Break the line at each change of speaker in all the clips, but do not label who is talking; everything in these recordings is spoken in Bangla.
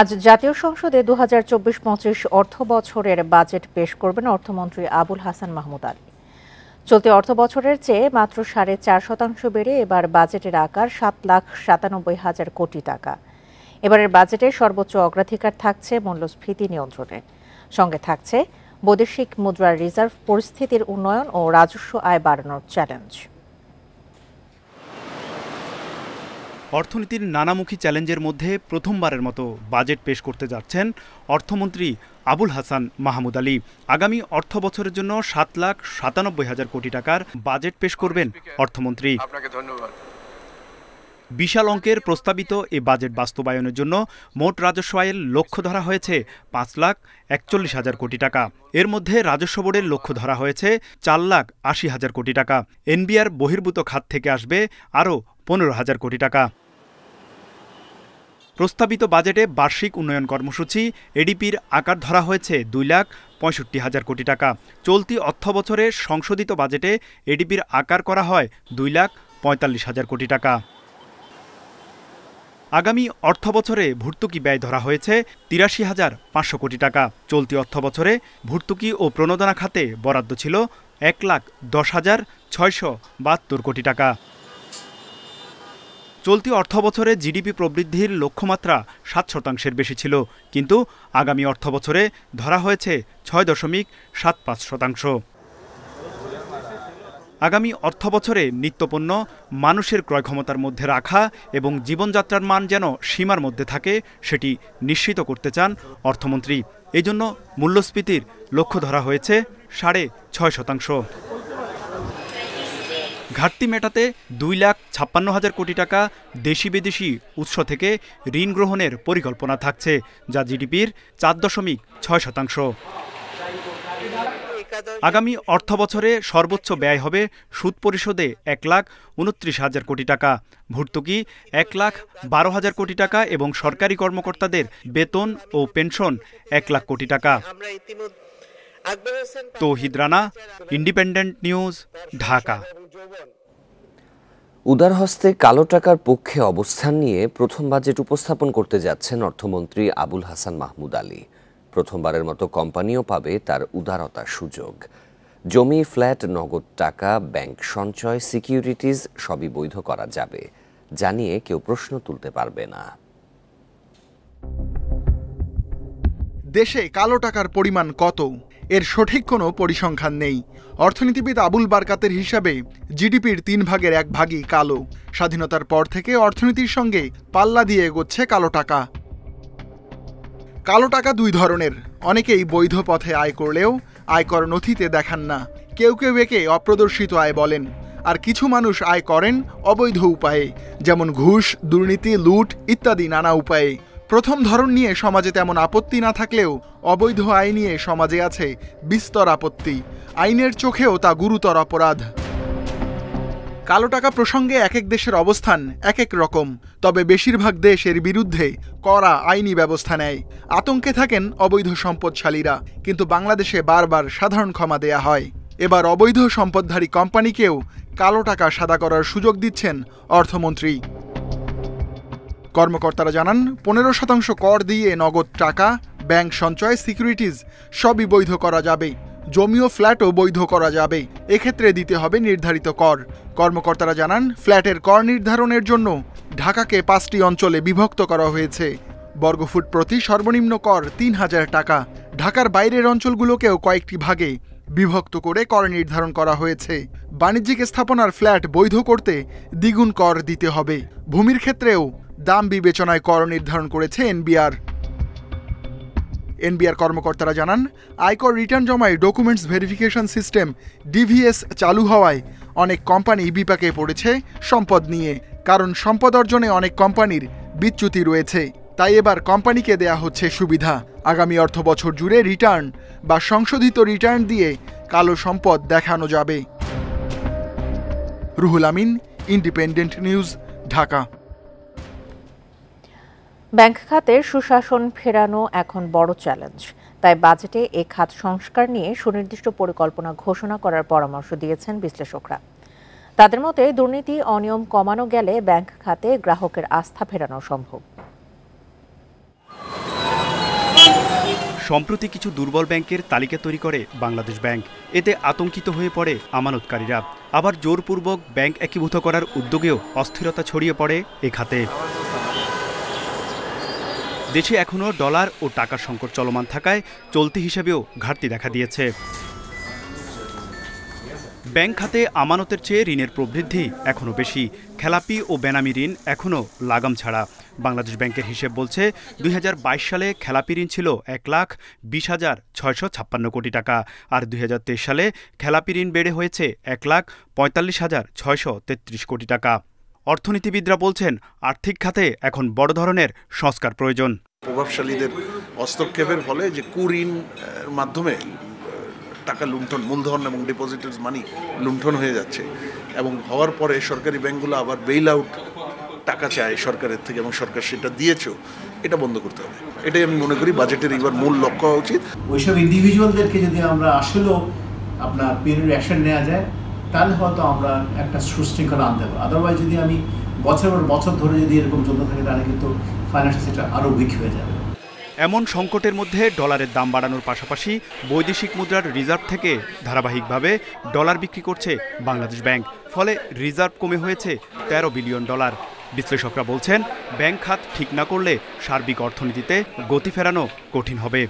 আজ জাতীয় সংসদে দু হাজার চব্বিশ পঁচিশ অর্থ বছরের বাজেট পেশ করবেন অর্থমন্ত্রী আবুল হাসান মাহমুদ আলী চলতি অর্থ বছরের চেয়ে মাত্র সাড়ে চার শতাংশ বেড়ে এবার বাজেটের আকার সাত লাখ সাতানব্বই হাজার কোটি টাকা এবারের বাজেটে সর্বোচ্চ অগ্রাধিকার থাকছে মূল্যস্ফীতি নিয়ন্ত্রণে সঙ্গে থাকছে বৈদেশিক মুদ্রার রিজার্ভ পরিস্থিতির উন্নয়ন ও রাজস্ব আয় বাড়ানোর চ্যালেঞ্জ
অর্থনীতির নানামুখী চ্যালেঞ্জের মধ্যে প্রথমবারের মতো বাজেট পেশ করতে যাচ্ছেন অর্থমন্ত্রী আবুল হাসান মাহমুদ আলী আগামী অর্থ বছরের জন্য সাত লাখ সাতানব্বই হাজার কোটি টাকার বাজেট পেশ করবেন অর্থমন্ত্রী বিশাল অঙ্কের প্রস্তাবিত এ বাজেট বাস্তবায়নের জন্য মোট রাজস্ব আয়ের লক্ষ্য ধরা হয়েছে পাঁচ লাখ একচল্লিশ হাজার কোটি টাকা এর মধ্যে রাজস্ব বোর্ডের লক্ষ্য ধরা হয়েছে চার লাখ আশি হাজার কোটি টাকা এনবিআর বহির্ভূত খাত থেকে আসবে আরও পনেরো হাজার কোটি টাকা প্রস্তাবিত বাজেটে বার্ষিক উন্নয়ন কর্মসূচি এডিপির আকার ধরা হয়েছে দুই লাখ পঁয়ষট্টি হাজার কোটি টাকা চলতি অর্থ বছরে সংশোধিত বাজেটে এডিপির আকার করা হয় দুই লাখ পঁয়তাল্লিশ হাজার কোটি টাকা আগামী অর্থ বছরে ভর্তুকি ব্যয় ধরা হয়েছে তিরাশি হাজার পাঁচশো কোটি টাকা চলতি অর্থ বছরে ভর্তুকি ও প্রণোদনা খাতে বরাদ্দ ছিল এক লাখ দশ হাজার ছয়শো বাহাত্তর কোটি টাকা চলতি অর্থবছরে জিডিপি প্রবৃদ্ধির লক্ষ্যমাত্রা সাত শতাংশের বেশি ছিল কিন্তু আগামী অর্থবছরে ধরা হয়েছে ছয় দশমিক সাত পাঁচ শতাংশ আগামী অর্থবছরে নিত্যপণ্য মানুষের ক্রয় ক্ষমতার মধ্যে রাখা এবং জীবনযাত্রার মান যেন সীমার মধ্যে থাকে সেটি নিশ্চিত করতে চান অর্থমন্ত্রী এজন্য মূল্যস্ফীতির লক্ষ্য ধরা হয়েছে সাড়ে ছয় শতাংশ ঘাটতি মেটাতে দুই লাখ ছাপ্পান্ন হাজার কোটি টাকা দেশি বিদেশি উৎস থেকে ঋণ গ্রহণের পরিকল্পনা থাকছে যা জিডিপির চার দশমিক ছয় শতাংশ আগামী অর্থ বছরে সর্বোচ্চ ব্যয় হবে সুদ পরিশোধে এক লাখ উনত্রিশ হাজার কোটি টাকা ভর্তুকি এক লাখ বারো হাজার কোটি টাকা এবং সরকারি কর্মকর্তাদের বেতন ও পেনশন এক লাখ কোটি টাকা তৌহিদ রানা ইন্ডিপেন্ডেন্ট নিউজ ঢাকা
উদার হস্তে কালো টাকার পক্ষে অবস্থান নিয়ে প্রথম বাজেট উপস্থাপন করতে যাচ্ছেন অর্থমন্ত্রী আবুল হাসান মাহমুদ আলী প্রথমবারের মতো কোম্পানিও পাবে তার উদারতার সুযোগ জমি ফ্ল্যাট নগদ টাকা ব্যাংক সঞ্চয় সিকিউরিটিজ সবই বৈধ করা যাবে জানিয়ে কেউ প্রশ্ন তুলতে পারবে না দেশে
কালো টাকার পরিমাণ কত এর সঠিক কোনো পরিসংখ্যান নেই অর্থনীতিবিদ আবুল বারকাতের হিসাবে জিডিপির তিন ভাগের এক ভাগই কালো স্বাধীনতার পর থেকে অর্থনীতির সঙ্গে পাল্লা দিয়ে এগোচ্ছে কালো টাকা কালো টাকা দুই ধরনের অনেকেই বৈধ পথে আয় করলেও আয়কর নথিতে দেখান না কেউ কেউ একে অপ্রদর্শিত আয় বলেন আর কিছু মানুষ আয় করেন অবৈধ উপায়ে যেমন ঘুষ দুর্নীতি লুট ইত্যাদি নানা উপায়ে প্রথম ধরন নিয়ে সমাজে তেমন আপত্তি না থাকলেও অবৈধ আয় নিয়ে সমাজে আছে বিস্তর আপত্তি আইনের চোখেও তা গুরুতর অপরাধ কালো টাকা প্রসঙ্গে এক এক দেশের অবস্থান এক এক রকম তবে বেশিরভাগ দেশ এর বিরুদ্ধে কড়া আইনি ব্যবস্থা নেয় আতঙ্কে থাকেন অবৈধ সম্পদশালীরা কিন্তু বাংলাদেশে বারবার সাধারণ ক্ষমা দেয়া হয় এবার অবৈধ সম্পদধারী কোম্পানিকেও কালো টাকা সাদা করার সুযোগ দিচ্ছেন অর্থমন্ত্রী কর্মকর্তারা জানান পনেরো শতাংশ কর দিয়ে নগদ টাকা ব্যাংক সঞ্চয় সিকিউরিটিজ সবই বৈধ করা যাবে জমি ও ফ্ল্যাটও বৈধ করা যাবে এক্ষেত্রে দিতে হবে নির্ধারিত কর কর্মকর্তারা জানান ফ্ল্যাটের কর নির্ধারণের জন্য ঢাকাকে পাঁচটি অঞ্চলে বিভক্ত করা হয়েছে বর্গফুট প্রতি সর্বনিম্ন কর তিন হাজার টাকা ঢাকার বাইরের অঞ্চলগুলোকেও কয়েকটি ভাগে বিভক্ত করে কর নির্ধারণ করা হয়েছে বাণিজ্যিক স্থাপনার ফ্ল্যাট বৈধ করতে দ্বিগুণ কর দিতে হবে ভূমির ক্ষেত্রেও দাম বিবেচনায় কর নির্ধারণ করেছে এনবিআর এনবিআর কর্মকর্তারা জানান আয়কর রিটার্ন জমায় ডকুমেন্টস ভেরিফিকেশন সিস্টেম ডিভিএস চালু হওয়ায় অনেক কোম্পানি বিপাকে পড়েছে সম্পদ নিয়ে কারণ সম্পদ অর্জনে অনেক কোম্পানির বিচ্যুতি রয়েছে তাই এবার কোম্পানিকে দেয়া হচ্ছে সুবিধা আগামী অর্থ বছর জুড়ে রিটার্ন বা সংশোধিত রিটার্ন দিয়ে কালো সম্পদ দেখানো যাবে Ruhul Amin Independent News Dhaka
bank খাতের সুশাসন ফেরানো এখন বড় চ্যালেঞ্জ তাই বাজেটে এ খাত সংস্কার নিয়ে সুনির্দিষ্ট পরিকল্পনা ঘোষণা করার পরামর্শ দিয়েছেন বিশ্লেষকরা তাদের মতে দুর্নীতি অনিয়ম কমানো গেলে ব্যাংক খাতে গ্রাহকের আস্থা ফেরানো সম্ভব
সম্প্রতি কিছু দুর্বল ব্যাংকের তালিকা তৈরি করে বাংলাদেশ ব্যাংক এতে আতঙ্কিত হয়ে পড়ে আমানতকারীরা আবার জোরপূর্বক ব্যাংক একীভূত করার উদ্যোগেও অস্থিরতা ছড়িয়ে পড়ে এ খাতে দেশে এখনও ডলার ও টাকার সংকট চলমান থাকায় চলতি হিসাবেও ঘাটতি দেখা দিয়েছে ব্যাংক খাতে আমানতের চেয়ে ঋণের প্রবৃদ্ধি এখনও বেশি খেলাপি ও বেনামি ঋণ এখনও লাগাম ছাড়া বাংলাদেশ ব্যাংকের হিসেব বলছে দুই সালে খেলাপি ঋণ ছিল এক লাখ বিশ হাজার ছয়শো ছাপ্পান্ন কোটি টাকা আর দুই সালে খেলাপি ঋণ বেড়ে হয়েছে এক লাখ পঁয়তাল্লিশ হাজার ছয়শো তেত্রিশ কোটি টাকা অর্থনীতিবিদরা বলছেন আর্থিক খাতে এখন বড় ধরনের সংস্কার প্রয়োজন
প্রভাবশালীদের হস্তক্ষেপের ফলে যে কুঋণ মাধ্যমে টাকা লুণ্ঠন মূলধন এবং ডিপোজিটার্স মানি লুণ্ঠন হয়ে যাচ্ছে এবং হওয়ার পরে সরকারি ব্যাংকগুলো আবার বেইল আউট টাকা চায় সরকারের থেকে এবং সরকার সেটা দিয়েছেও এটা বন্ধ করতে হবে এটাই আমি মনে করি বাজেটের এবার মূল লক্ষ্য হওয়া উচিত ওইসব
ইন্ডিভিজুয়ালদেরকে যদি
আমরা আসলেও আপনার পেরির অ্যাকশন নেওয়া যায় তাহলে হয়তো আমরা একটা সুশৃঙ্খলা আনতে পারবো আদারওয়াইজ যদি আমি বছর পর বছর ধরে যদি এরকম চলতে থাকে তাহলে কিন্তু ফাইন্যান্সিয়াল সেক্টর আরও উইক হয়ে যাবে
এমন সংকটের মধ্যে ডলারের দাম বাড়ানোর পাশাপাশি বৈদেশিক মুদ্রার রিজার্ভ থেকে ধারাবাহিকভাবে ডলার বিক্রি করছে বাংলাদেশ ব্যাংক ফলে রিজার্ভ কমে হয়েছে ১৩ বিলিয়ন ডলার বিশ্লেষকরা বলছেন ব্যাংক খাত ঠিক না করলে
সার্বিক অর্থনীতিতে গতি ফেরানো কঠিন হবে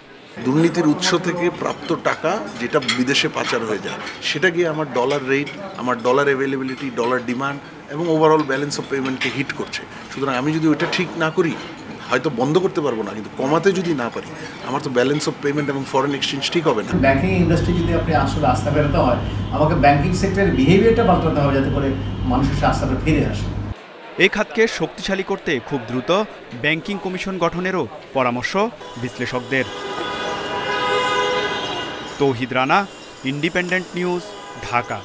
দুর্নীতির উৎস থেকে প্রাপ্ত টাকা যেটা বিদেশে পাচার হয়ে যায় সেটা গিয়ে আমার ডলার রেট আমার ডলার অ্যাভেলেবিলিটি ডলার ডিমান্ড এবং ওভারঅল ব্যালেন্স অফ পেমেন্টকে হিট করছে সুতরাং আমি যদি ওইটা ঠিক না করি হয়তো বন্ধ করতে পারবো না কিন্তু কমাতে যদি না পারি আমার তো ব্যালেন্স অফ পেমেন্ট এবং ফরেন এক্সচেঞ্জ ঠিক হবে না ব্যাংকিং ইন্ডাস্ট্রি
যদি আপনি আসলে আস্থা বেরোতে হয় আমাকে ব্যাংকিং সেক্টরের বিহেভিয়ারটা পাল্টাতে হবে
যাতে করে
মানুষের আস্থাটা ফিরে আসে এই খাতকে শক্তিশালী করতে খুব দ্রুত ব্যাংকিং কমিশন গঠনেরও পরামর্শ বিশ্লেষকদের তৌহিদ রানা ইন্ডিপেন্ডেন্ট নিউজ ঢাকা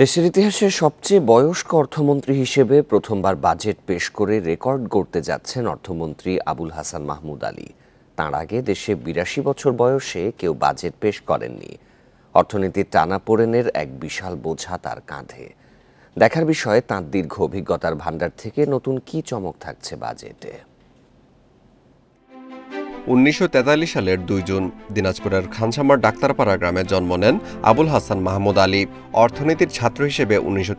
দেশের ইতিহাসে সবচেয়ে বয়স্ক অর্থমন্ত্রী হিসেবে প্রথমবার বাজেট পেশ করে রেকর্ড গড়তে যাচ্ছেন অর্থমন্ত্রী আবুল হাসান মাহমুদ আলী তাঁর আগে দেশে বিরাশি বছর বয়সে কেউ বাজেট পেশ করেননি অর্থনীতির টানা এক বিশাল বোঝা তার কাঁধে দেখার বিষয়ে তাঁর দীর্ঘ অভিজ্ঞতার ভাণ্ডার থেকে নতুন কি চমক থাকছে বাজেটে
উনিশশো সালের দুই জুন দিনাজপুরের খানসামার ডাক্তারপাড়া গ্রামে জন্ম নেন আবুল হাসান মাহমুদ আলী অর্থনীতির ছাত্র হিসেবে উনিশশো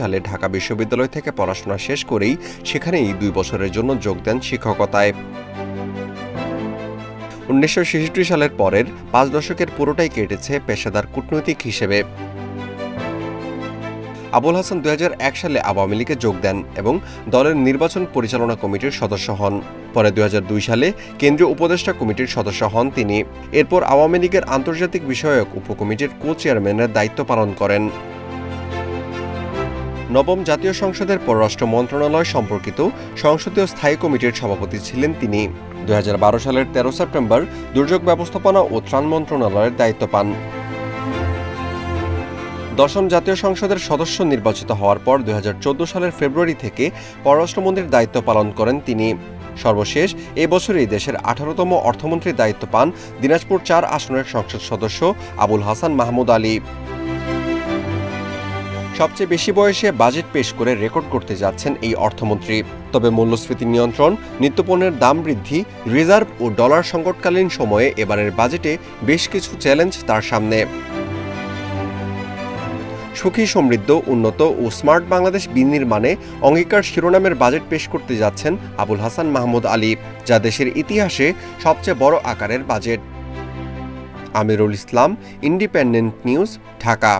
সালে ঢাকা বিশ্ববিদ্যালয় থেকে পড়াশোনা শেষ করেই সেখানেই দুই বছরের জন্য যোগ দেন শিক্ষকতায় উনিশশো সালের পরের পাঁচ দশকের পুরোটাই কেটেছে পেশাদার কূটনৈতিক হিসেবে আবুল হাসান দুই সালে আওয়ামী লীগে যোগ দেন এবং দলের নির্বাচন পরিচালনা কমিটির সদস্য হন পরে দুই সালে কেন্দ্রীয় উপদেষ্টা কমিটির সদস্য হন তিনি এরপর আওয়ামী লীগের আন্তর্জাতিক বিষয়ক উপকমিটির কো চেয়ারম্যানের দায়িত্ব পালন করেন নবম জাতীয় সংসদের পররাষ্ট্র মন্ত্রণালয় সম্পর্কিত সংসদীয় স্থায়ী কমিটির সভাপতি ছিলেন তিনি দুই সালের ১৩ সেপ্টেম্বর দুর্যোগ ব্যবস্থাপনা ও ত্রাণ মন্ত্রণালয়ের দায়িত্ব পান দশম জাতীয় সংসদের সদস্য নির্বাচিত হওয়ার পর দু সালের ফেব্রুয়ারি থেকে পররাষ্ট্রমন্ত্রীর দায়িত্ব পালন করেন তিনি সর্বশেষ এবছরই দেশের আঠারোতম অর্থমন্ত্রীর দায়িত্ব পান দিনাজপুর চার আসনের সংসদ সদস্য আবুল হাসান মাহমুদ আলী সবচেয়ে বেশি বয়সে বাজেট পেশ করে রেকর্ড করতে যাচ্ছেন এই অর্থমন্ত্রী তবে মূল্যস্ফীতি নিয়ন্ত্রণ নিত্যপণ্যের দাম বৃদ্ধি রিজার্ভ ও ডলার সংকটকালীন সময়ে এবারের বাজেটে বেশ কিছু চ্যালেঞ্জ তার সামনে সুখী সমৃদ্ধ উন্নত ও স্মার্ট বাংলাদেশ বিনির্মাণে অঙ্গীকার শিরোনামের বাজেট পেশ করতে যাচ্ছেন আবুল হাসান মাহমুদ আলী যা দেশের ইতিহাসে সবচেয়ে বড় আকারের budget Amirul Islam Independent News Dhaka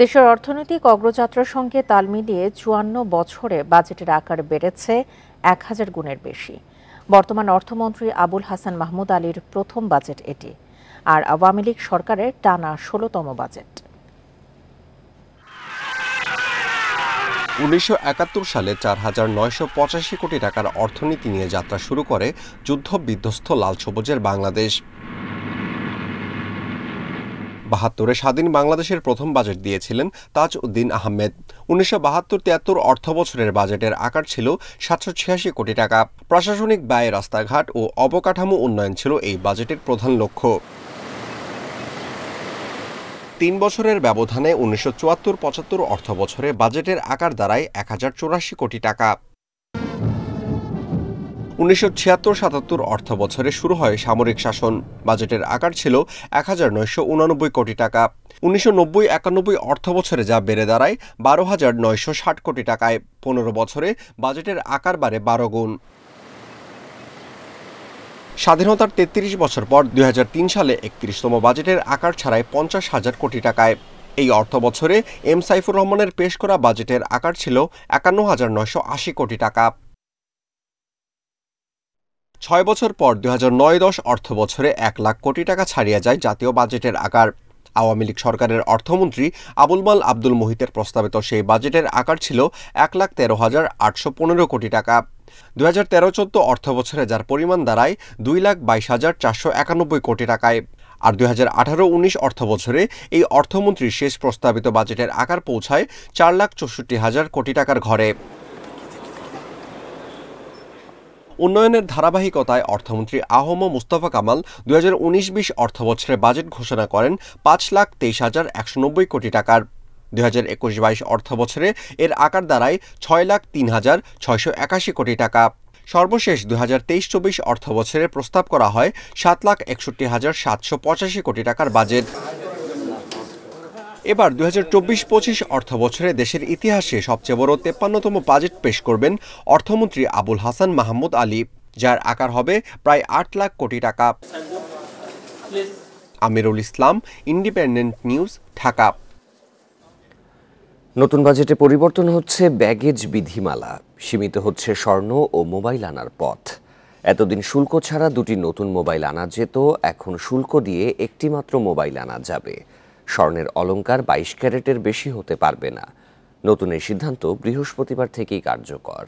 দেশের অর্থনৈতিক অগ্রযাত্রার সঙ্গে তাল মিলিয়ে চুয়ান্ন বছরে বাজেটের আকার বেড়েছে এক হাজার গুণের বেশি বর্তমান অর্থমন্ত্রী আবুল হাসান মাহমুদ আলীর প্রথম বাজেট এটি আর আওয়ামী লীগ সরকারের টানা ষোলতম বাজেট
উনিশশো সালে চার হাজার নয়শো পঁচাশি কোটি টাকার অর্থনীতি নিয়ে যাত্রা শুরু করে যুদ্ধ বিধ্বস্ত লাল সবুজের বাংলাদেশ বাহাত্তরে স্বাধীন বাংলাদেশের প্রথম বাজেট দিয়েছিলেন তাজ উদ্দিন আহমেদ উনিশশো বাহাত্তর তিয়াত্তর অর্থ বছরের বাজেটের আকার ছিল সাতশো ছিয়াশি কোটি টাকা প্রশাসনিক ব্যয় রাস্তাঘাট ও অবকাঠামো উন্নয়ন ছিল এই বাজেটের প্রধান লক্ষ্য তিন বছরের ব্যবধানে উনিশশো চুয়াত্তর পঁচাত্তর অর্থ বছরে বাজেটের আকার দাঁড়ায় এক হাজার কোটি টাকা উনিশশো ছিয়াত্তর সাতাত্তর অর্থ বছরে শুরু হয় সামরিক শাসন বাজেটের আকার ছিল এক হাজার নয়শো উনানব্বই কোটি টাকা উনিশশো নব্বই একানব্বই অর্থ বছরে যা বেড়ে দাঁড়ায় বারো হাজার নয়শো ষাট কোটি টাকায় পনেরো বছরে বাজেটের আকার বাড়ে বারো গুণ স্বাধীনতার তেত্রিশ বছর পর দুই সালে একত্রিশতম বাজেটের আকার ছাড়ায় পঞ্চাশ হাজার কোটি টাকায় এই অর্থ বছরে এম সাইফুর রহমানের পেশ করা বাজেটের আকার ছিল একান্ন হাজার নয়শো আশি কোটি টাকা ছয় বছর পর দুই হাজার নয় দশ অর্থ বছরে এক লাখ কোটি টাকা ছাড়িয়ে যায় জাতীয় বাজেটের আকার আওয়ামী লীগ সরকারের অর্থমন্ত্রী আবুল মাল আব্দুল মোহিতের প্রস্তাবিত সেই বাজেটের আকার ছিল এক লাখ তেরো হাজার আটশো পনেরো কোটি টাকা দু হাজার তেরো চোদ্দ অর্থ বছরে যার পরিমাণ দাঁড়ায় দুই লাখ বাইশ হাজার চারশো একানব্বই কোটি টাকায় আর দুই হাজার আঠারো উনিশ অর্থ বছরে এই অর্থমন্ত্রীর শেষ প্রস্তাবিত বাজেটের আকার পৌঁছায় চার লাখ চৌষট্টি হাজার কোটি টাকার ঘরে উন্নয়নের ধারাবাহিকতায় অর্থমন্ত্রী আহম মুস্তফা কামাল দু হাজার উনিশ বিশ অর্থবছরে বাজেট ঘোষণা করেন পাঁচ লাখ তেইশ হাজার একশো নব্বই কোটি টাকার দুই হাজার একুশ বাইশ অর্থ বছরে এর আকার দাঁড়ায় ছয় লাখ তিন হাজার ছয়শো একাশি কোটি টাকা সর্বশেষ দুই হাজার তেইশ চব্বিশ অর্থ বছরে প্রস্তাব করা হয় সাত লাখ একষট্টি হাজার সাতশো পঁচাশি কোটি টাকার বাজেট এবার দুই হাজার চব্বিশ পঁচিশ অর্থ বছরে দেশের ইতিহাসে সবচেয়ে বড় তেপ্পান্নতম বাজেট পেশ করবেন অর্থমন্ত্রী আবুল হাসান মাহমুদ আলী যার আকার হবে প্রায় আট লাখ কোটি টাকা আমিরুল ইসলাম ইন্ডিপেন্ডেন্ট নিউজ ঢাকা
নতুন বাজেটে পরিবর্তন হচ্ছে ব্যাগেজ বিধিমালা সীমিত হচ্ছে স্বর্ণ ও মোবাইল আনার পথ এতদিন শুল্ক ছাড়া দুটি নতুন মোবাইল আনা যেত এখন শুল্ক দিয়ে একটি মাত্র মোবাইল আনা যাবে স্বর্ণের অলঙ্কার বাইশ ক্যারেটের বেশি হতে পারবে না নতুন এই সিদ্ধান্ত বৃহস্পতিবার থেকেই কার্যকর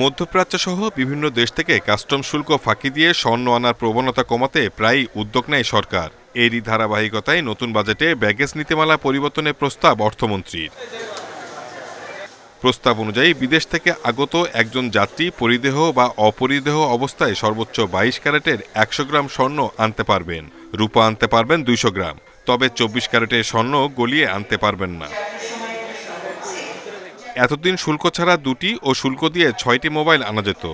মধ্যপ্রাচ্য সহ
বিভিন্ন দেশ থেকে কাস্টম শুল্ক ফাঁকি দিয়ে স্বর্ণ আনার প্রবণতা কমাতে প্রায়ই উদ্যোগ নেয় সরকার এরই ধারাবাহিকতায় নতুন বাজেটে ব্যাগেজ নীতিমালা পরিবর্তনের প্রস্তাব অর্থমন্ত্রীর প্রস্তাব অনুযায়ী বিদেশ থেকে আগত একজন যাত্রী পরিদেহ বা অপরিদেহ অবস্থায় সর্বোচ্চ বাইশ ক্যারেটের একশো গ্রাম স্বর্ণ আনতে পারবেন রূপা আনতে পারবেন দুইশো গ্রাম তবে চব্বিশ ক্যারেটের স্বর্ণ গলিয়ে আনতে পারবেন না এতদিন শুল্ক ছাড়া দুটি ও শুল্ক দিয়ে ছয়টি মোবাইল আনা যেত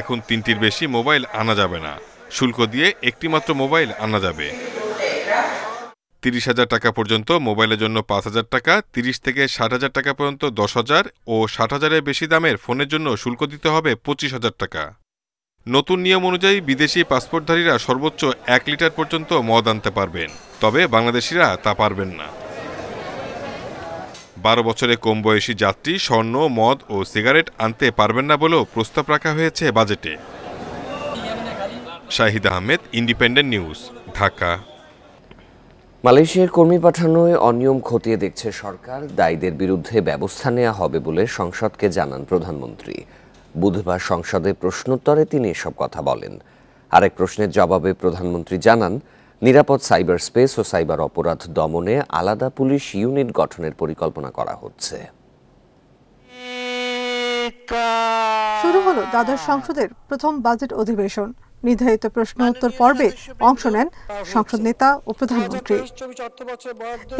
এখন তিনটির বেশি মোবাইল আনা যাবে না শুল্ক দিয়ে একটিমাত্র মোবাইল আনা যাবে তিরিশ হাজার টাকা পর্যন্ত মোবাইলের জন্য পাঁচ হাজার টাকা তিরিশ থেকে ষাট হাজার টাকা পর্যন্ত দশ হাজার ও ষাট হাজারের বেশি দামের ফোনের জন্য শুল্ক দিতে হবে পঁচিশ হাজার টাকা নতুন নিয়ম অনুযায়ী বিদেশি পাসপোর্টধারীরা সর্বোচ্চ এক লিটার পর্যন্ত মদ আনতে পারবেন তবে বাংলাদেশিরা তা পারবেন না বারো বছরে কম বয়সী যাত্রী স্বর্ণ মদ ও সিগারেট আনতে পারবেন না বলেও প্রস্তাব রাখা হয়েছে বাজেটে শাহিদ আহমেদ ইন্ডিপেন্ডেন্ট নিউজ ঢাকা
মালয়েশিয়ার কর্মী পাঠানোয় অনিয়ম খতিয়ে দেখছে সরকার দায়ীদের বিরুদ্ধে ব্যবস্থা নেওয়া হবে বলে সংসদকে জানান প্রধানমন্ত্রী বুধবার সংসদে প্রশ্নোত্তরে তিনি এসব কথা বলেন আরেক প্রশ্নের জবাবে প্রধানমন্ত্রী জানান নিরাপদ সাইবার স্পেস ও সাইবার অপরাধ দমনে আলাদা পুলিশ ইউনিট গঠনের পরিকল্পনা করা হচ্ছে
শুরু হলো দ্বাদশ সংসদের প্রথম বাজেট অধিবেশন নির্ধারিত প্রশ্ন উত্তর পর্বে অংশ নেন সংসদ নেতা ও প্রধানমন্ত্রী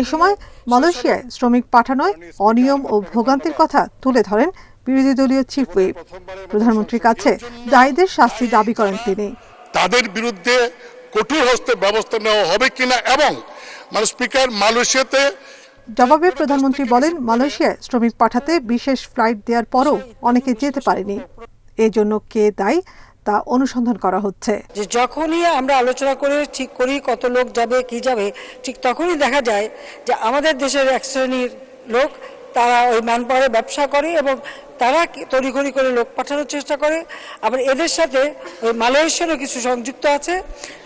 এ সময় মালয়েশিয়ায় শ্রমিক পাঠানোয় অনিয়ম ও ভোগান্তির কথা তুলে ধরেন বিরোধী দলীয় চিফ হুইপ প্রধানমন্ত্রীর কাছে দায়ীদের শাস্তি দাবি করেন তিনি
তাদের বিরুদ্ধে কঠোর হস্তে ব্যবস্থা নেওয়া হবে কিনা এবং মানে স্পিকার মালয়েশিয়াতে
জবাবে প্রধানমন্ত্রী বলেন মালয়েশিয়ায় শ্রমিক পাঠাতে বিশেষ ফ্লাইট দেওয়ার পরও অনেকে যেতে পারেনি এজন্য কে দায়ী তা অনুসন্ধান করা হচ্ছে
যে যখনই আমরা আলোচনা করে ঠিক করি কত লোক যাবে কি যাবে ঠিক তখনই দেখা যায় যে আমাদের দেশের এক শ্রেণীর লোক তারা ওই ম্যানপাওয়ারে ব্যবসা করে এবং তারা তড়িঘড়ি করে লোক পাঠানোর চেষ্টা করে আবার এদের সাথে ওই মালয়েশিয়ারও কিছু সংযুক্ত আছে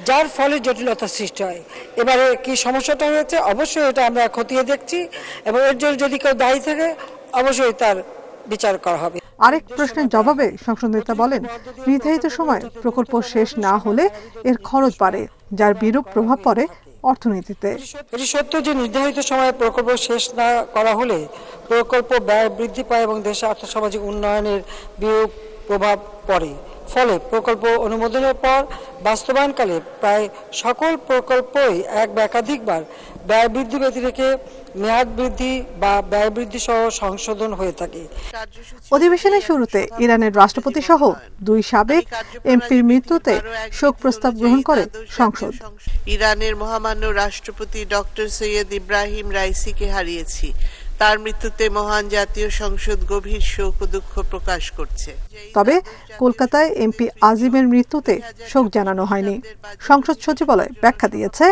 যার ফলে জটিলতা সৃষ্টি হয় এবারে কি সমস্যাটা হয়েছে অবশ্যই এটা আমরা খতিয়ে দেখছি এবং এর জন্য যদি কেউ দায়ী থাকে অবশ্যই তার বিচার করা হবে
আরেক প্রশ্নের জবাবে সংসদ নেতা বলেন নির্ধারিত সময় প্রকল্প শেষ না হলে এর খরচ বাড়ে যার বিরূপ প্রভাব পড়ে অর্থনীতিতে
এটি সত্য যে নির্ধারিত সময়ে প্রকল্প শেষ না করা হলে প্রকল্প ব্যয় বৃদ্ধি পায় এবং দেশের আর্থসামাজিক উন্নয়নের বিরূপ প্রভাব পড়ে ফলে প্রকল্প অনুমোদনের পর বাস্তবায়নকালে প্রায় সকল প্রকল্পই এক বা একাধিকবার ব্যয় বৃদ্ধি ব্যতি রেখে মেয়াদ বৃদ্ধি বা ব্যয় বৃদ্ধি সহ সংশোধন হয়ে থাকে
অধিবেশনের শুরুতে ইরানের রাষ্ট্রপতি সহ দুই সাবেক এমপির মৃত্যুতে শোক প্রস্তাব গ্রহণ করে সংসদ ইরানের মহামান্য রাষ্ট্রপতি ডক্টর সৈয়দ ইব্রাহিম রাইসিকে হারিয়েছি তার মৃত্যুতে মহান জাতীয় সংসদ গভীর শোক ও দুঃখ প্রকাশ করছে তবে কলকাতায় এমপি আজিমের মৃত্যুতে শোক জানানো হয়নি সংসদ সচিবালয় ব্যাখ্যা দিয়েছে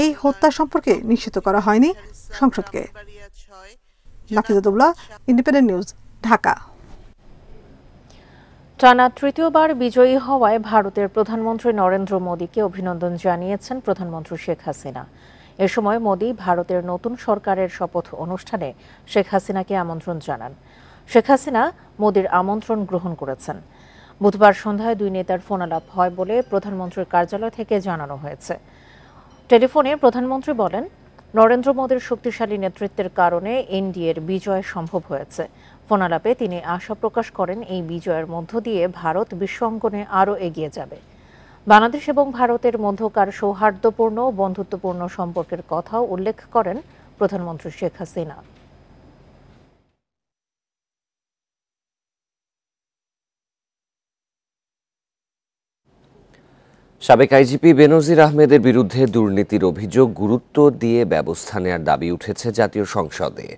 এই হত্যা সম্পর্কে নিশ্চিত করা হয়নি সংসদকে ইন্ডিপেন্ডেন্ট নিউজ ঢাকা
টানা তৃতীয়বার বিজয়ী হওয়ায় ভারতের প্রধানমন্ত্রী নরেন্দ্র মোদীকে অভিনন্দন জানিয়েছেন প্রধানমন্ত্রী শেখ হাসিনা এ সময় মোদী ভারতের নতুন সরকারের শপথ অনুষ্ঠানে শেখ হাসিনাকে আমন্ত্রণ জানান শেখ হাসিনা মোদীর আমন্ত্রণ গ্রহণ করেছেন বুধবার সন্ধ্যায় দুই নেতার ফোন আলাপ হয় বলে প্রধানমন্ত্রীর কার্যালয় থেকে জানানো হয়েছে টেলিফোনে প্রধানমন্ত্রী বলেন নরেন্দ্র মোদীর শক্তিশালী নেতৃত্বের কারণে এনডিএর বিজয় সম্ভব হয়েছে ফোনালাপে তিনি আশা প্রকাশ করেন এই বিজয়ের মধ্য দিয়ে ভারত বিশ্ব অঙ্গনে আরও এগিয়ে যাবে বাংলাদেশ এবং ভারতের মধ্যকার সৌহার্দ্যপূর্ণ বন্ধুত্বপূর্ণ সম্পর্কের কথাও উল্লেখ করেন প্রধানমন্ত্রী শেখ হাসিনা
সাবেক আইজিপি বেনজির আহমেদের বিরুদ্ধে দুর্নীতির অভিযোগ গুরুত্ব দিয়ে ব্যবস্থা নেওয়ার দাবি উঠেছে জাতীয় সংসদে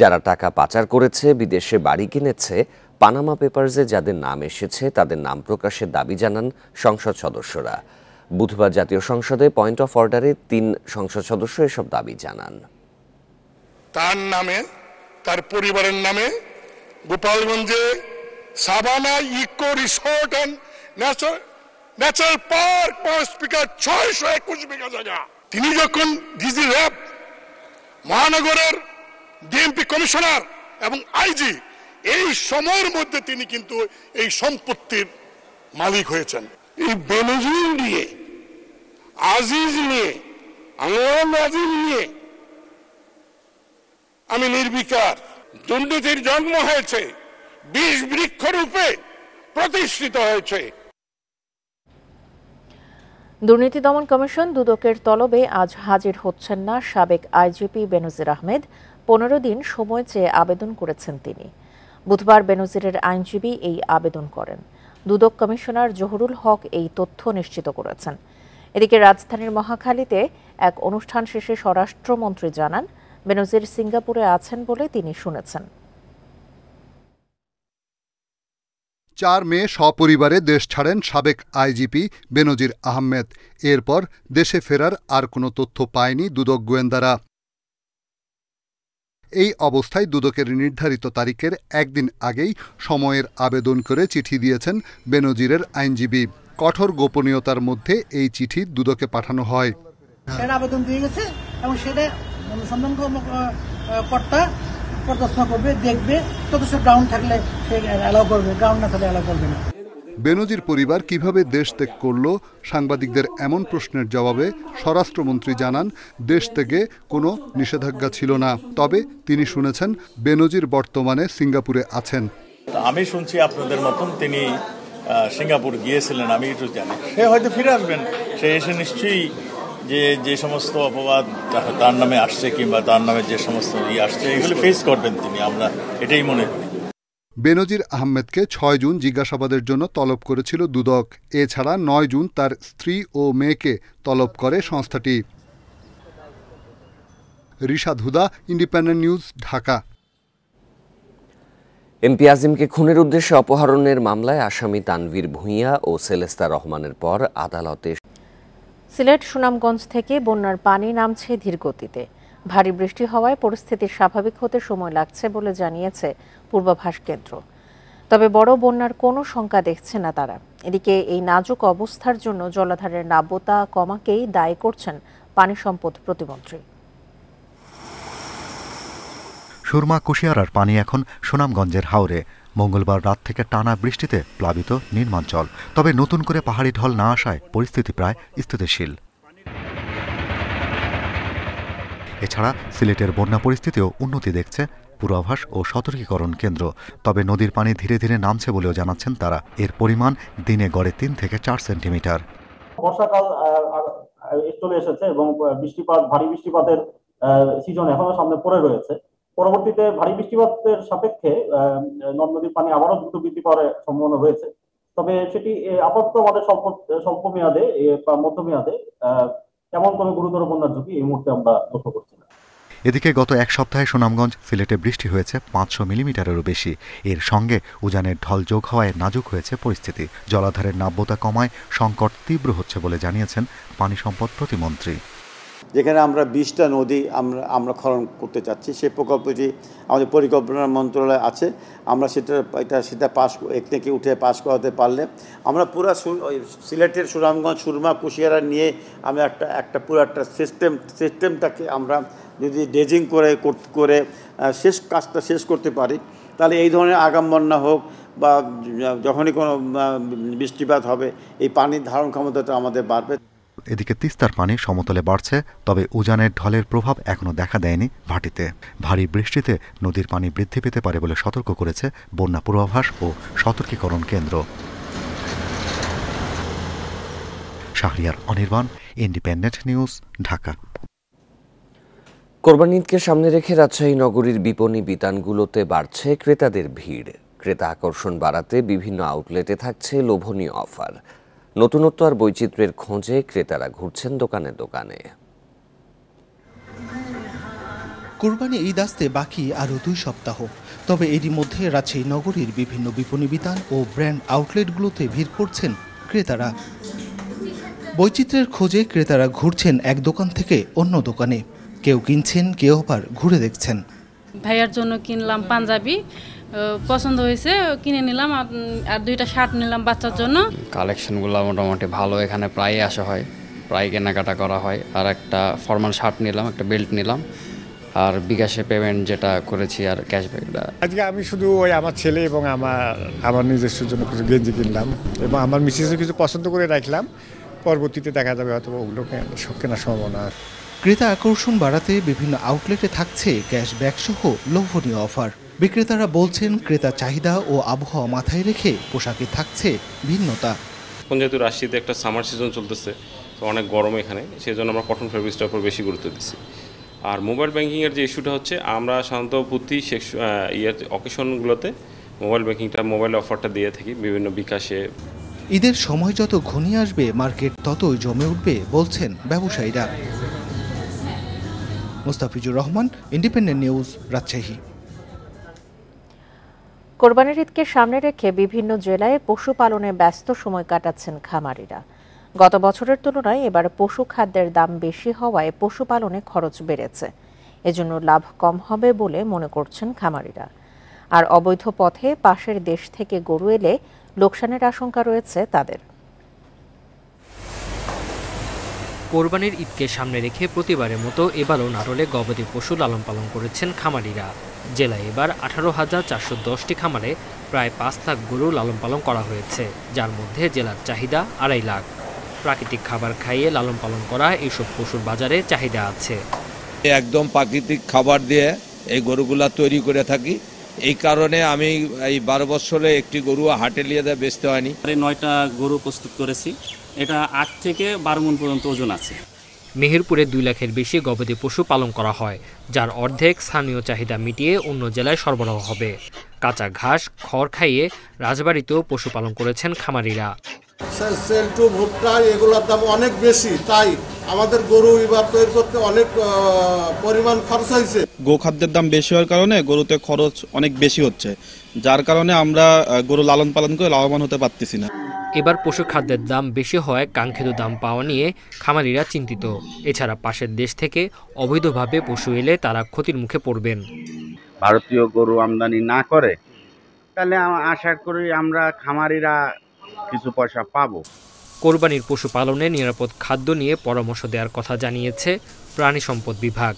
যারা টাকা পাচার করেছে বিদেশে বাড়ি কিনেছে পানামা পেপারসে যাদের নাম এসেছে তাদের নাম প্রকাশের দাবি জানান সংসদ সদস্যরা বুধবার জাতীয় সংসদে পয়েন্ট অফ অর্ডারে তিন সংসদ সদস্য এসব দাবি জানান
তার নামে তার পরিবারের নামে গোপালগঞ্জে Sabana eco resort and natural natural park power speaker ছয়শো একুশ বিঘা জায়গা তিনি যখন ডিজি র্যাব মহানগরের ডিএমপি কমিশনার এবং আইজি এই সময়ের মধ্যে তিনি কিন্তু এই সম্পত্তির মালিক হয়েছেন এই বেনজির নিয়ে আজিজ নিয়ে আনোয়ার নিয়ে আমি নির্বিকার দুর্নীতির জন্ম হয়েছে বিষ বৃক্ষ রূপে প্রতিষ্ঠিত
হয়েছে
দুর্নীতি দমন কমিশন দুদকের তলবে আজ হাজির হচ্ছেন না সাবেক আইজিপি বেনজির আহমেদ পনেরো দিন সময় চেয়ে আবেদন করেছেন তিনি বুধবার বেনজিরের আইনজীবী এই আবেদন করেন দুদক কমিশনার জহুরুল হক এই তথ্য নিশ্চিত করেছেন এদিকে রাজধানীর মহাখালীতে এক অনুষ্ঠান শেষে স্বরাষ্ট্রমন্ত্রী জানান বেনজির সিঙ্গাপুরে আছেন বলে তিনি শুনেছেন
চার মে সপরিবারে দেশ ছাড়েন সাবেক আইজিপি বেনজির আহমেদ এরপর দেশে ফেরার আর কোনো তথ্য পায়নি দুদক গোয়েন্দারা এই অবস্থায় দুদকের নির্ধারিত তারিখের একদিন আগেই সময়ের আবেদন করে চিঠি দিয়েছেন বেনজিরের আইনজীবী কঠোর গোপনীয়তার মধ্যে এই চিঠি দুদকে পাঠানো হয়
আবেদন দিয়ে গেছে এবং সেটা অনুসন্ধান পর্যালোচনা করবে দেখবে গ্রাউন্ড থাকলে সে অ্যালাউ করবে গ্রাউন্ড না থাকলে অ্যালাউ করবে না
বেনজির পরিবার কিভাবে দেশ ত্যাগ করল সাংবাদিকদের এমন প্রশ্নের জবাবে স্বরাষ্ট্রমন্ত্রী জানান দেশ থেকে কোনো নিষেধাজ্ঞা ছিল না তবে তিনি শুনেছেন বেনজির বর্তমানে সিঙ্গাপুরে আছেন
আমি শুনছি আপনাদের মতন তিনি সিঙ্গাপুর গিয়েছিলেন আমি একটু জানি সে হয়তো ফিরে আসবেন সে এসে নিশ্চয়ই যে যে সমস্ত অপবাদ তার নামে আসছে কিংবা তার নামে যে সমস্ত ই আসছে এগুলো ফেস করবেন তিনি আমরা এটাই মনে করি
বেনজির আহমেদকে ছয় জুন জিজ্ঞাসাবাদের জন্য তলব করেছিল দুদক এছাড়া নয় জুন তার স্ত্রী ও মেয়েকে তলব করে সংস্থাটি Rishad Huda Independent News Dhaka
MP আজিমকে খুনের উদ্দেশ্যে অপহরণের মামলায় আসামি তানভীর ভূঁইয়া ও সেলেস্তা রহমানের পর আদালতে
সিলেট সুনামগঞ্জ থেকে বন্যার পানি নামছে ধীরগতিতে ভারী বৃষ্টি হওয়ায় পরিস্থিতি স্বাভাবিক হতে সময় লাগছে বলে জানিয়েছে পূর্বাভাস কেন্দ্র তবে বড় বন্যার কোনো শঙ্কা দেখছে না তারা এদিকে এই নাজুক অবস্থার জন্য জলাধারের নাব্যতা কমাকেই দায়ী করছেন পানি সম্পদ প্রতিমন্ত্রী
সুরমা কুশিয়ারার পানি এখন সুনামগঞ্জের হাওরে মঙ্গলবার রাত থেকে টানা বৃষ্টিতে প্লাবিত নির্মাঞ্চল তবে নতুন করে পাহাড়ি ঢল না আসায় পরিস্থিতি প্রায় স্থিতিশীল এছাড়া সিলেটের বন্যা পরিস্থিতিও উন্নতি দেখছে পূর্বাভাস ও সতর্কীকরণ কেন্দ্র তবে নদীর পানি ধীরে ধীরে নামছে বলেও জানাচ্ছেন তারা এর পরিমাণ দিনে গড়ে তিন থেকে চার সেন্টিমিটার
বর্ষাকাল চলে এসেছে এবং বৃষ্টিপাত ভারী বৃষ্টিপাতের সিজন এখনো সামনে পড়ে রয়েছে পরবর্তীতে ভারী বৃষ্টিপাতের সাপেক্ষে নদ নদীর পানি আবারও দ্রুত বৃদ্ধি পাওয়ার সম্ভাবনা হয়েছে তবে সেটি আপাতত আমাদের স্বল্প স্বল্প মেয়াদে বা মধ্যমেয়াদে তেমন কোনো গুরুতর
বন্যার ঝুঁকি এই মুহূর্তে আমরা লক্ষ্য করছি না
এদিকে গত এক সপ্তাহে সুনামগঞ্জ সিলেটে বৃষ্টি হয়েছে পাঁচশো মিলিমিটারেরও বেশি এর সঙ্গে উজানের ঢল যোগ হওয়ায় নাজুক হয়েছে পরিস্থিতি জলাধারের নাব্যতা কমায় সংকট তীব্র হচ্ছে বলে জানিয়েছেন পানি সম্পদ প্রতিমন্ত্রী
যেখানে আমরা বিশটা নদী আমরা আমরা খনন করতে চাচ্ছি সেই প্রকল্পটি আমাদের পরিকল্পনা মন্ত্রণালয় আছে আমরা সেটা এটা সেটা পাশ এক থেকে উঠে পাশ করাতে পারলে আমরা পুরা সিলেটের সুনামগঞ্জ সুরমা কুশিয়ারা নিয়ে আমরা একটা একটা পুরো একটা সিস্টেম সিস্টেমটাকে আমরা যদি ডেজিং করে করে শেষ কাজটা শেষ করতে পারি তাহলে এই ধরনের আগাম বন্যা হোক বা যখনই কোনো বৃষ্টিপাত হবে এই পানির ধারণ ক্ষমতাটা আমাদের বাড়বে
এদিকে তিস্তার পানি সমতলে বাড়ছে তবে উজানের ঢলের প্রভাব এখনও দেখা দেয়নি ভাটিতে ভারী বৃষ্টিতে নদীর পানি বৃদ্ধি পেতে পারে বলে সতর্ক করেছে বন্যা পূর্বাভাস ও সতর্কীকরণ কেন্দ্র শাহরিয়ার অনির্বাণ ইন্ডিপেন্ডেন্ট নিউজ
ঢাকা কোরবানিদকে সামনে রেখে রাজশাহী নগরীর বিপণী বিতানগুলোতে বাড়ছে ক্রেতাদের ভিড় ক্রেতা আকর্ষণ বাড়াতে বিভিন্ন আউটলেটে থাকছে লোভনীয় অফার নতুনত্ব আর বৈচিত্র্যের খোঁজে ক্রেতারা ঘুরছেন দোকানে দোকানে
কোরবানি ঈদ আসতে বাকি আরও দুই সপ্তাহ তবে এরই মধ্যে রাজশাহী নগরীর বিভিন্ন বিপণী বিতান ও ব্র্যান্ড আউটলেটগুলোতে ভিড় করছেন ক্রেতারা বৈচিত্র্যের খোঁজে ক্রেতারা ঘুরছেন এক দোকান থেকে অন্য দোকানে কেউ কিনছেন কেউ আবার ঘুরে দেখছেন
ভাইয়ার জন্য কিনলাম পাঞ্জাবি পছন্দ হয়েছে কিনে নিলাম আর দুইটা শার্ট নিলাম বাচ্চার জন্য
কালেকশনগুলো মোটামুটি ভালো এখানে প্রায় আসা হয় প্রায় কেনাকাটা করা হয় আর একটা ফর্মাল শার্ট নিলাম একটা বেল্ট নিলাম আর বিকাশে পেমেন্ট যেটা করেছি আর ক্যাশব্যাকটা
আজকে আমি শুধু ওই আমার ছেলে এবং আমার আমার নিজস্ব জন্য কিছু গেঞ্জি কিনলাম এবং
আমার মিসেসও কিছু পছন্দ করে রাখলাম পরবর্তীতে দেখা যাবে হয়তো ওগুলো কেনার সম্ভাবনা ক্রেতা আকর্ষণ বাড়াতে বিভিন্ন আউটলেটে থাকছে ক্যাশব্যাক সহ লোভনীয় অফার বিক্রেতারা বলছেন ক্রেতা চাহিদা ও আবহাওয়া মাথায় রেখে পোশাকে থাকছে ভিন্নতা
এখন যেহেতু রাশিতে একটা সামার সিজন চলতেছে তো অনেক গরম এখানে সেই জন্য আমরা কটন ফেব্রিক্সটার উপর বেশি গুরুত্ব দিচ্ছি আর মোবাইল ব্যাঙ্কিংয়ের যে ইস্যুটা হচ্ছে আমরা সাধারণত প্রতি ইয়ার অকেশনগুলোতে মোবাইল ব্যাঙ্কিংটা মোবাইল অফারটা দিয়ে থাকি বিভিন্ন বিকাশে
ঈদের সময় যত ঘনিয়ে আসবে মার্কেট ততই জমে উঠবে বলছেন ব্যবসায়ীরা মোস্তাফিজুর রহমান ইন্ডিপেন্ডেন্ট নিউজ রাজশাহী
কোরবানির ঈদকে সামনে রেখে বিভিন্ন জেলায় পশুপালনে ব্যস্ত সময় কাটাচ্ছেন খামারিরা গত বছরের তুলনায় এবার পশু খাদ্যের দাম বেশি হওয়ায় পশুপালনে খরচ বেড়েছে এজন্য লাভ কম হবে বলে মনে করছেন খামারিরা আর অবৈধ পথে পাশের দেশ থেকে গরু এলে লোকসানের আশঙ্কা রয়েছে তাদের
কোরবানির ঈদকে সামনে রেখে প্রতিবারের মতো এবারও নাটোলে গবাদি পশু লালন পালন করেছেন খামারিরা জেলায় এবার আঠারো হাজার চারশো দশটি খামারে প্রায় পাঁচ লাখ গরু লালন পালন করা হয়েছে যার মধ্যে জেলার চাহিদা আড়াই লাখ প্রাকৃতিক খাবার খাইয়ে লালন পালন করা এইসব পশুর বাজারে চাহিদা আছে
একদম প্রাকৃতিক খাবার দিয়ে এই গরুগুলা তৈরি করে থাকি এই কারণে আমি এই বারো বছরে একটি গরু হাটে নিয়ে বেচতে হয়নি নয়টা
গরু প্রস্তুত করেছি এটা আট থেকে বারো মন পর্যন্ত ওজন আছে
মেহেরপুরে দুই লাখের বেশি গবাদি পশু পালন করা হয় যার অর্ধেক স্থানীয় চাহিদা মিটিয়ে অন্য জেলায় সরবরাহ হবে কাঁচা ঘাস খড় খাইয়ে রাজবাড়িতেও পশুপালন করেছেন খামারিরা
সেলটু ভুট্টা এগুলোর দাম অনেক বেশি তাই আমাদের গরু এবার তৈরি করতে অনেক পরিমাণ খরচ হয়েছে
গোখাদ্যের দাম বেশি হওয়ার কারণে গরুতে খরচ অনেক বেশি হচ্ছে যার কারণে আমরা গরু লালন পালন করে লাভবান হতে পারতেছি না
এবার পশু খাদ্যের দাম বেশি হওয়ায় কাঙ্ক্ষিত দাম পাওয়া নিয়ে খামারিরা চিন্তিত এছাড়া পাশের দেশ থেকে অবৈধভাবে পশু এলে তারা ক্ষতির মুখে পড়বেন
ভারতীয় গরু
আমদানি না করে তাহলে আশা করি আমরা খামারিরা কিছু পয়সা পাবো কোরবানির পশু পালনে নিরাপদ খাদ্য নিয়ে পরামর্শ দেওয়ার কথা জানিয়েছে প্রাণী সম্পদ বিভাগ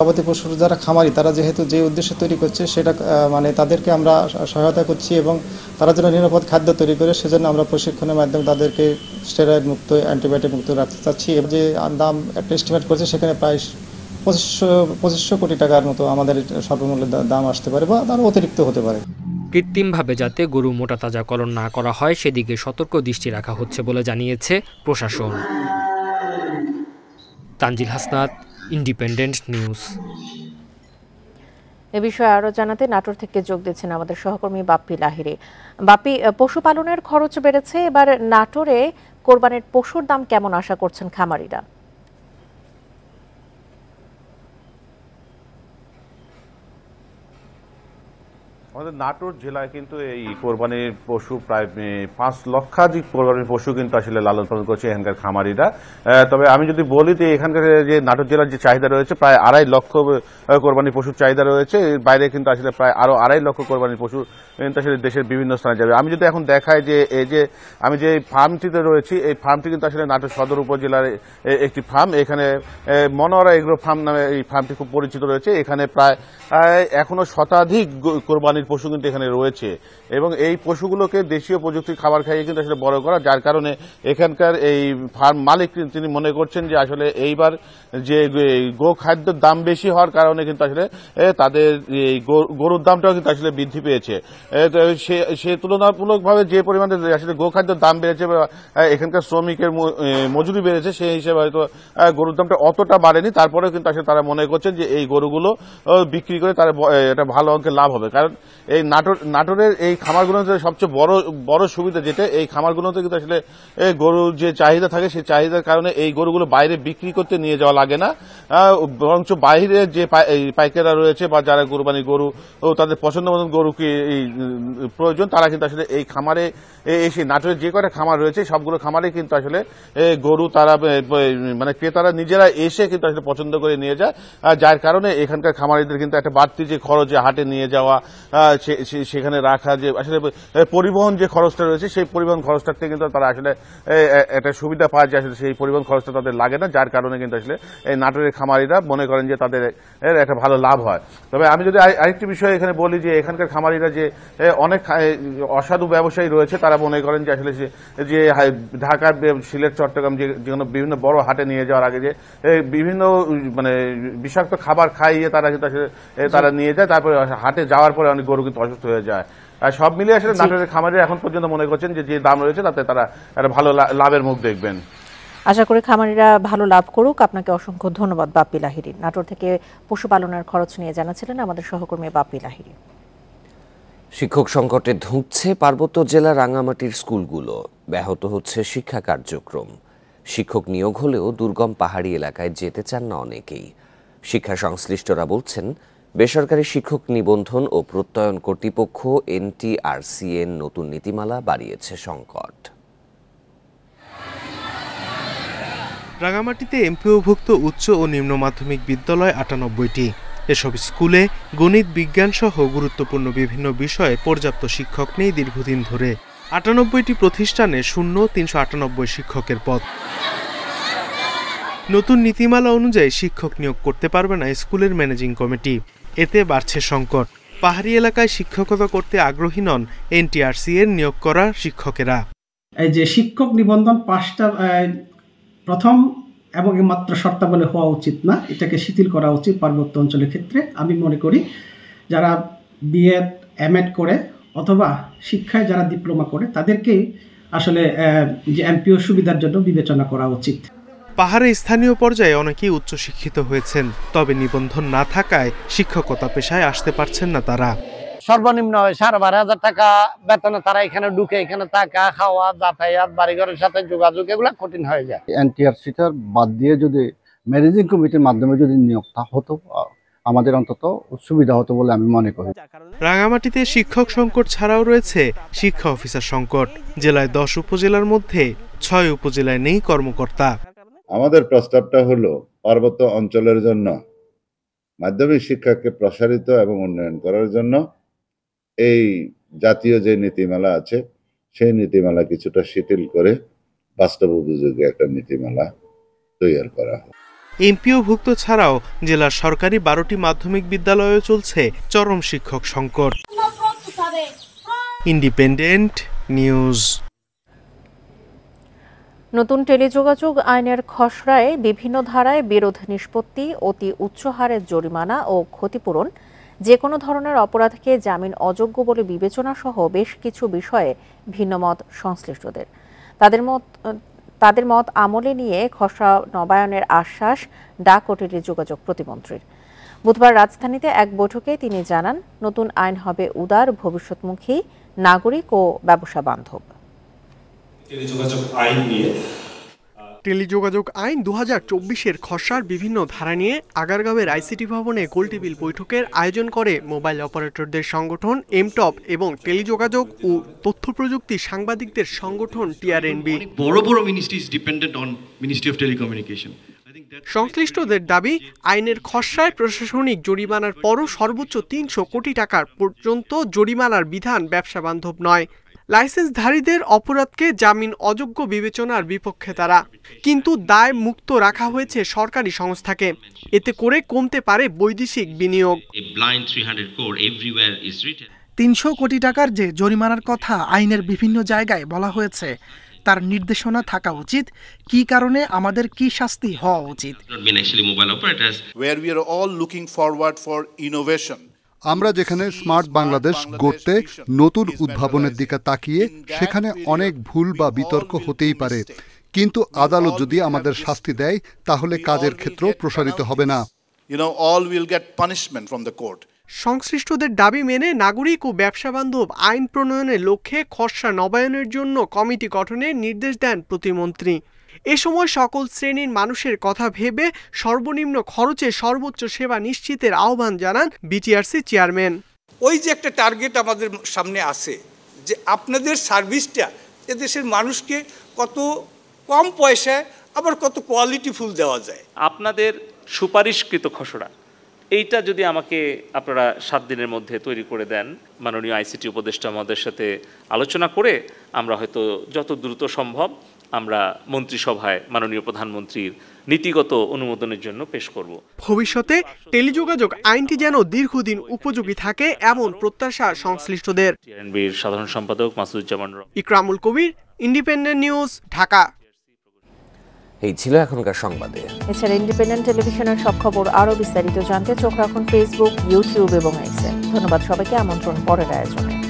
গবাদি পশুর যারা খামারি তারা যেহেতু যে উদ্দেশ্যে তৈরি করছে সেটা মানে তাদেরকে আমরা সহায়তা করছি এবং তারা যেন নিরাপদ খাদ্য তৈরি করে সেজন্য আমরা প্রশিক্ষণের মাধ্যমে তাদেরকে স্টেরয়েড মুক্ত অ্যান্টিবায়োটিক মুক্ত রাখতে চাচ্ছি এবং যে দাম একটা এস্টিমেট করছে সেখানে প্রায় পঁচিশশো পঁচিশশো কোটি টাকার মতো আমাদের সর্বমূল্যের দাম আসতে পারে বা তার অতিরিক্ত হতে পারে
কৃত্রিমভাবে যাতে গরু মোটা তাজাকরণ না করা হয় সেদিকে সতর্ক দৃষ্টি রাখা হচ্ছে বলে জানিয়েছে প্রশাসন তানজিল হাসনাত ইন্ডিপেন্ডেন্ট নিউজ
এ বিষয়ে আরও জানাতে নাটোর থেকে যোগ দিচ্ছেন আমাদের সহকর্মী বাপ্পি লাহিরে বাপ্পি পশুপালনের খরচ বেড়েছে এবার নাটোরে কোরবানের পশুর দাম কেমন আশা করছেন খামারিরা
আমাদের নাটোর জেলায় কিন্তু এই কোরবানির পশু প্রায় পাঁচ লক্ষাধিক কোরবানির পশু কিন্তু আসলে লালন পালন করছে এখানকার খামারিরা তবে আমি যদি বলি যে এখানকার যে নাটোর জেলার যে চাহিদা রয়েছে প্রায় আড়াই লক্ষ কোরবানির পশুর চাহিদা রয়েছে বাইরে কিন্তু আসলে প্রায় আরও আড়াই লক্ষ কোরবানির পশু কিন্তু আসলে দেশের বিভিন্ন স্থানে যাবে আমি যদি এখন দেখাই যে এই যে আমি যে ফার্মটিতে রয়েছি এই ফার্মটি কিন্তু আসলে নাটোর সদর উপজেলার একটি ফার্ম এখানে মনোয়ারা এগ্রো ফার্ম নামে এই ফার্মটি খুব পরিচিত রয়েছে এখানে প্রায় এখনো শতাধিক কোরবানির প্রাণীর পশু কিন্তু এখানে রয়েছে এবং এই পশুগুলোকে দেশীয় প্রযুক্তির খাবার খাইয়ে কিন্তু আসলে বড় করা যার কারণে এখানকার এই ফার্ম মালিক তিনি মনে করছেন যে আসলে এইবার যে গো খাদ্যের দাম বেশি হওয়ার কারণে কিন্তু আসলে তাদের এই গরুর দামটাও কিন্তু আসলে বৃদ্ধি পেয়েছে সে তুলনামূলকভাবে যে পরিমাণে আসলে গো খাদ্যের দাম বেড়েছে এখানকার শ্রমিকের মজুরি বেড়েছে সেই হিসেবে হয়তো গরুর দামটা অতটা বাড়েনি তারপরেও কিন্তু আসলে তারা মনে করছেন যে এই গরুগুলো বিক্রি করে তারা একটা ভালো অঙ্কের লাভ হবে কারণ এই নাটোর নাটোরের এই খামারগুলোতে সবচেয়ে বড় বড় সুবিধা যেটা এই খামারগুলোতে কিন্তু আসলে গরুর যে চাহিদা থাকে সেই চাহিদার কারণে এই গরুগুলো বাইরে বিক্রি করতে নিয়ে যাওয়া লাগে না বরঞ্চ বাইরে যে পাইকেরা রয়েছে বা যারা গরুবানি গরু ও তাদের পছন্দ মতন গরুকে এই প্রয়োজন তারা কিন্তু আসলে এই খামারে এসে নাটোরের যে কটা খামার রয়েছে সবগুলো খামারে কিন্তু আসলে গরু তারা মানে ক্রেতারা নিজেরা এসে কিন্তু আসলে পছন্দ করে নিয়ে যায় যার কারণে এখানকার খামারিদের কিন্তু একটা বাড়তি যে খরচে হাটে নিয়ে যাওয়া সেখানে রাখা যে আসলে পরিবহন যে খরচটা রয়েছে সেই পরিবহন খরচটাতে কিন্তু তারা আসলে একটা সুবিধা পাওয়া যায় আসলে সেই পরিবহন খরচটা তাদের লাগে না যার কারণে কিন্তু আসলে এই নাটোরের খামারিরা মনে করেন যে তাদের একটা ভালো লাভ হয় তবে আমি যদি আরেকটি বিষয় এখানে বলি যে এখানকার খামারিরা যে অনেক অসাধু ব্যবসায়ী রয়েছে তারা মনে করেন যে আসলে যে ঢাকার সিলেট চট্টগ্রাম যে বিভিন্ন বড় হাটে নিয়ে যাওয়ার আগে যে বিভিন্ন মানে বিষাক্ত খাবার খাইয়ে তারা কিন্তু আসলে তারা নিয়ে যায় তারপরে হাটে যাওয়ার পরে অনেক গরু কিন্তু অসুস্থ হয়ে যায় আর সব মিলিয়ে আসলে নাটোরের খামারে এখন পর্যন্ত মনে করছেন যে যে দাম রয়েছে তাতে তারা একটা ভালো লাভের মুখ দেখবেন
আশা করি খামারিরা ভালো লাভ করুক আপনাকে অসংখ্য ধন্যবাদ বাপি লাহিরি নাটোর থেকে পশুপালনের খরচ নিয়ে জানাছিলেন আমাদের সহকর্মী বাপি লাহিরি
শিক্ষক সংকটে ধুঁকছে পার্বত্য জেলা রাঙামাটির স্কুলগুলো ব্যাহত হচ্ছে শিক্ষা কার্যক্রম শিক্ষক নিয়োগ হলেও দুর্গম পাহাড়ি এলাকায় যেতে চান না অনেকেই শিক্ষা সংশ্লিষ্টরা বলছেন বেসরকারি শিক্ষক নিবন্ধন ও প্রত্যয়ন কর্তৃপক্ষ এনটিআরসিএন নতুন নীতিমালা বাড়িয়েছে সংকট রাঙামাটিতে
এমপিওভুক্ত উচ্চ ও নিম্ন মাধ্যমিক বিদ্যালয় আটানব্বইটি এসব স্কুলে গণিত বিজ্ঞানসহ গুরুত্বপূর্ণ বিভিন্ন বিষয়ে পর্যাপ্ত শিক্ষক নেই দীর্ঘদিন ধরে আটানব্বইটি প্রতিষ্ঠানে শূন্য তিনশো আটানব্বই শিক্ষকের পদ নতুন নীতিমালা অনুযায়ী শিক্ষক নিয়োগ করতে পারবে না স্কুলের ম্যানেজিং কমিটি এতে বাড়ছে সংকট পাহাড়ি এলাকায় শিক্ষকতা করতে আগ্রহী নন এনটিআরসি এর নিয়োগ করা শিক্ষকেরা
যে শিক্ষক নিবন্ধন পাঁচটা প্রথম এবং মাত্র শর্তাবলী হওয়া উচিত না এটাকে শিথিল করা উচিত পার্বত্য অঞ্চলের ক্ষেত্রে আমি মনে করি যারা বিএড এম করে অথবা শিক্ষায় যারা ডিপ্লোমা করে তাদেরকেই আসলে যে এমপিও সুবিধার জন্য বিবেচনা করা উচিত
পাহাড়ে স্থানীয় পর্যায়ে অনেকেই উচ্চশিক্ষিত হয়েছেন তবে নিবন্ধন না থাকায় শিক্ষকতা পেশায় আসতে পারছেন না তারা
সর্বনিম্ন সাড়ে বারো হাজার টাকা বেতনে তারা এখানে ঢুকে এখানে থাকা খাওয়া যাতায়াত বাড়িঘরের সাথে যোগাযোগ এগুলো কঠিন হয়ে যায়
এনটিআরসিটার বাদ দিয়ে যদি ম্যানেজিং কমিটির মাধ্যমে যদি নিয়োগটা হতো আমাদের অন্তত সুবিধা হতো বলে আমি মনে করি
রাঙামাটিতে শিক্ষক সংকট ছাড়াও রয়েছে শিক্ষা অফিসার সংকট জেলায় দশ উপজেলার মধ্যে ছয় উপজেলায় নেই কর্মকর্তা
আমাদের প্রস্তাবটা হলো পার্বত্য অঞ্চলের জন্য মাধ্যমিক শিক্ষাকে প্রসারিত এবং উন্নয়ন করার জন্য এই জাতীয় যে নীতিমালা আছে সেই নীতিমালা কিছুটা
শিথিল করে বাস্তব উপযোগী একটা নীতিমালা তৈরি করা হয়
এমপিওভুক্ত ছাড়াও জেলার সরকারি বারোটি মাধ্যমিক বিদ্যালয়ে চলছে চরম শিক্ষক সংকট ইন্ডিপেন্ডেন্ট নিউজ
নতুন টেলিযোগাযোগ আইনের খসড়ায় বিভিন্ন ধারায় বিরোধ নিষ্পত্তি অতি উচ্চ হারে জরিমানা ও ক্ষতিপূরণ যে কোনো ধরনের অপরাধকে জামিন অযোগ্য বলে বিবেচনা সহ বেশ কিছু বিষয়ে ভিন্নমত সংশ্লিষ্টদের তাদের মত তাদের মত আমলে নিয়ে খসড়া নবায়নের আশ্বাস ডাক ও টেলিযোগাযোগ প্রতিমন্ত্রীর বুধবার রাজধানীতে এক বৈঠকে তিনি জানান নতুন আইন হবে উদার ভবিষ্যৎমুখী নাগরিক ও ব্যবসা বান্ধব
টেলিযোগাযোগ আইন দু হাজার চব্বিশের খসড়ার বিভিন্ন ধারা নিয়ে আগারগাঁওয়ের আইসিটি ভবনে গোলটেবিল বৈঠকের আয়োজন করে মোবাইল অপারেটরদের সংগঠন এমটপ এবং টেলিযোগাযোগ ও তথ্য প্রযুক্তি সাংবাদিকদের সংগঠন টিআরএনবি বড়
বড় ministry is dependent on ministry of telecommunication
সংশ্লিষ্টদের দাবি আইনের খসড়ায় প্রশাসনিক জরিমানার পরও সর্বোচ্চ তিনশো কোটি টাকার পর্যন্ত জরিমানার বিধান ব্যবসা বান্ধব নয় লাইসেন্সধারীদের অপরাধকে জামিন অযোগ্য বিবেচনার বিপক্ষে তারা কিন্তু দায় মুক্ত রাখা হয়েছে সরকারি সংস্থাকে এতে করে কমতে পারে বৈদেশিক বিনিয়োগ তিনশো কোটি টাকার যে জরিমানার কথা আইনের বিভিন্ন জায়গায় বলা হয়েছে তার নির্দেশনা থাকা উচিত কি কারণে আমাদের কি শাস্তি হওয়া উচিত
আমরা যেখানে স্মার্ট বাংলাদেশ গড়তে নতুন উদ্ভাবনের দিকে তাকিয়ে সেখানে অনেক ভুল বা বিতর্ক হতেই পারে কিন্তু আদালত যদি আমাদের শাস্তি দেয় তাহলে কাজের ক্ষেত্র প্রসারিত হবে না সংশ্লিষ্টদের দাবি
মেনে নাগরিক ও ব্যবসা বান্ধব আইন প্রণয়নের লক্ষ্যে খসড়া নবায়নের জন্য কমিটি গঠনের নির্দেশ দেন প্রতিমন্ত্রী এ সময় সকল শ্রেণীর মানুষের কথা ভেবে সর্বনিম্ন খরচে সর্বোচ্চ সেবা নিশ্চিতের আহ্বান জানান বিটিআরসি চেয়ারম্যান ওই যে একটা টার্গেট আমাদের সামনে আছে যে আপনাদের সার্ভিসটা এদেশের মানুষকে কত কম পয়সায় আবার কত কোয়ালিটি ফুল দেওয়া যায় আপনাদের
সুপারিশকৃত খসড়া এইটা যদি আমাকে আপনারা সাত দিনের মধ্যে তৈরি করে দেন মাননীয় আইসিটি উপদেষ্টা আমাদের সাথে আলোচনা করে আমরা হয়তো যত দ্রুত সম্ভব আমরা মন্ত্রিসভায় মাননীয় প্রধানমন্ত্রীর নীতিগত অনুমোদনের জন্য পেশ করব
ভবিষ্যতে টেলিযোগাযোগ আইনটি যেন দীর্ঘদিন উপযোগী থাকে এমন প্রত্যাশা সংশ্লিষ্টদের
সাধারণ সম্পাদক মাসুদুজ্জামান
ইকরামুল কবির ইন্ডিপেন্ডেন্ট
নিউজ ঢাকা
এই ছিল এখনকার সংবাদে
এছাড়া ইন্ডিপেন্ডেন্ট টেলিভিশনের সব খবর আরও বিস্তারিত জানতে চোখ রাখুন ফেসবুক ইউটিউব এবং এক্সে ধন্যবাদ সবাইকে আমন্ত্রণ পরের আয়োজনে